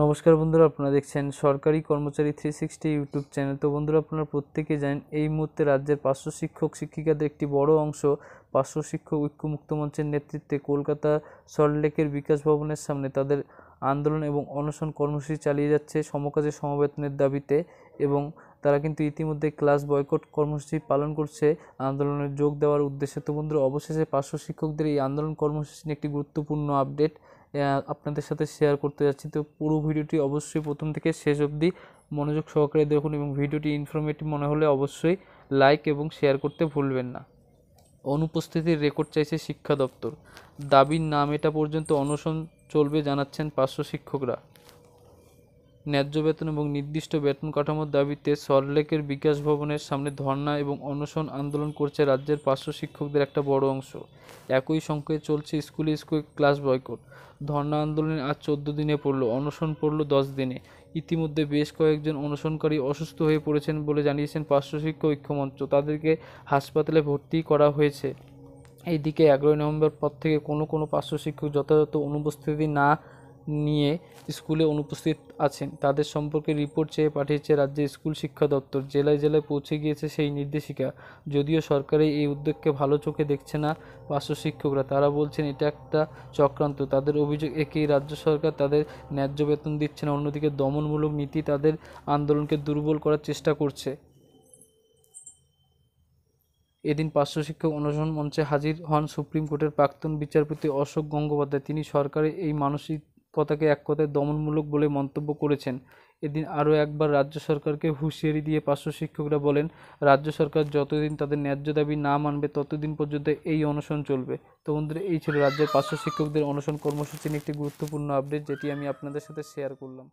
নমস্কার বন্ধুরা আপনারা দেখছেন সরকারি কর্মচারী থ্রি সিক্সটি ইউটিউব চ্যানেল তো বন্ধুরা আপনারা প্রত্যেকে জানেন এই মুহূর্তে রাজ্যের পার্শ্ব শিক্ষক শিক্ষিকাদের একটি বড় অংশ পাঁচশো শিক্ষক ঐক্য মঞ্চের নেতৃত্বে কলকাতা সল্টলেকের বিকাশ ভবনের সামনে তাদের আন্দোলন এবং অনশন কর্মসূচি চালিয়ে যাচ্ছে সমকাজে সমবেতনের দাবিতে এবং তারা কিন্তু ইতিমধ্যে ক্লাস বয়কট কর্মসূচি পালন করছে আন্দোলনে যোগ দেওয়ার উদ্দেশ্যে তো বন্ধুরা অবশেষে পার্শ্ব শিক্ষকদের এই আন্দোলন কর্মসূচি নিয়ে একটি গুরুত্বপূর্ণ আপডেট আপনাদের সাথে শেয়ার করতে যাচ্ছি তো পুরো ভিডিওটি অবশ্যই প্রথম থেকে শেষ অবধি মনোযোগ সহকারে দেখুন এবং ভিডিওটি ইনফরমেটিভ মনে হলে অবশ্যই লাইক এবং শেয়ার করতে ভুলবেন না অনুপস্থিতির রেকর্ড চাইছে শিক্ষা দপ্তর দাবির নাম এটা পর্যন্ত অনশন চলবে জানাচ্ছেন পার্শ্ব শিক্ষকরা ন্যায্য বেতন এবং নির্দিষ্ট বেতন কাঠামোর দাবিতে সল্টলেকের বিকাশ ভবনের সামনে ধর্না এবং অনশন আন্দোলন করছে রাজ্যের পার্শ্ব শিক্ষকদের একটা বড় অংশ একই সংখ্যায় চলছে স্কুলে স্কুলে ক্লাস বয়কট ধর্না আন্দোলনে আজ চোদ্দ দিনে পড়লো অনশন পড়লো দশ দিনে ইতিমধ্যে বেশ কয়েকজন অনশনকারী অসুস্থ হয়ে পড়েছেন বলে জানিয়েছেন পার্শ্ব শিক্ষক ঐক্যমঞ্চ তাদেরকে হাসপাতালে ভর্তি করা হয়েছে এইদিকে এগারোই নভেম্বর পর থেকে কোনো কোনো পার্শ্ব শিক্ষক যথাযথ অনুপস্থিতি না নিয়ে স্কুলে অনুপস্থিত আছেন তাদের সম্পর্কে রিপোর্ট চেয়ে পাঠিয়েছে রাজ্যের স্কুল শিক্ষা দপ্তর জেলায় জেলায় পৌঁছে গিয়েছে সেই নির্দেশিকা যদিও সরকারে এই উদ্যোগকে ভালো চোখে দেখছে না পার্শ্ব শিক্ষকরা তারা বলছেন এটা একটা চক্রান্ত তাদের অভিযোগ একেই রাজ্য সরকার তাদের ন্যায্য বেতন দিচ্ছে না অন্যদিকে দমনমূলক নীতি তাদের আন্দোলনকে দুর্বল করার চেষ্টা করছে এদিন পার্শ্ব শিক্ষক অনশন মঞ্চে হাজির হন সুপ্রিম কোর্টের প্রাক্তন বিচারপতি অশোক গঙ্গোপাধ্যায় তিনি সরকারের এই মানসিক কথাকে এক কথায় দমনমূলক বলে মন্তব্য করেছেন এদিন আরও একবার রাজ্য সরকারকে হুঁশিয়ারি দিয়ে পার্শ্ব শিক্ষকরা বলেন রাজ্য সরকার যতদিন তাদের ন্যায্য দাবি না মানবে ততদিন পর্যন্ত এই অনশন চলবে তো বন্ধুরা এই ছিল রাজ্যের পার্শ্ব শিক্ষকদের অনশন কর্মসূচি একটি গুরুত্বপূর্ণ আপডেট যেটি আমি আপনাদের সাথে শেয়ার করলাম